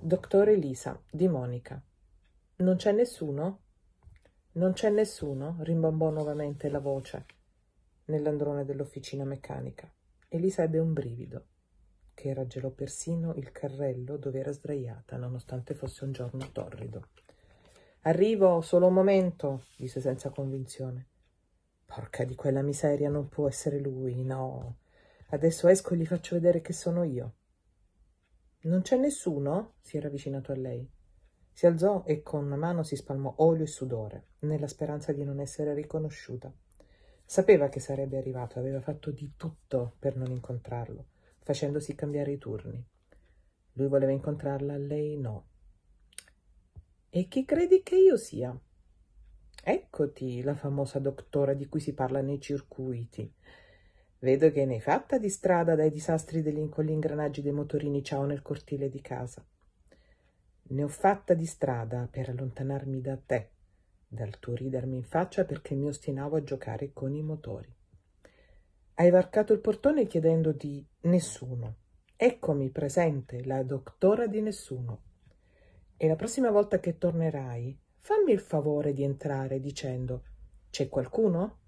Dottore Lisa di Monica. Non c'è nessuno? Non c'è nessuno? rimbombò nuovamente la voce nell'androne dell'officina meccanica. Elisa ebbe un brivido che raggelò persino il carrello dove era sdraiata, nonostante fosse un giorno torrido. Arrivo solo un momento, disse senza convinzione. Porca di quella miseria, non può essere lui, no. Adesso esco e gli faccio vedere che sono io. Non c'è nessuno? si era avvicinato a lei. Si alzò e con una mano si spalmò olio e sudore, nella speranza di non essere riconosciuta. Sapeva che sarebbe arrivato, aveva fatto di tutto per non incontrarlo, facendosi cambiare i turni. Lui voleva incontrarla, lei no. E chi credi che io sia? Eccoti, la famosa dottora di cui si parla nei circuiti. Vedo che ne hai fatta di strada dai disastri degli, con gli ingranaggi dei motorini ciao nel cortile di casa. Ne ho fatta di strada per allontanarmi da te, dal tuo ridermi in faccia perché mi ostinavo a giocare con i motori. Hai varcato il portone chiedendo di nessuno. Eccomi presente, la dottora di nessuno. E la prossima volta che tornerai, fammi il favore di entrare dicendo c'è qualcuno?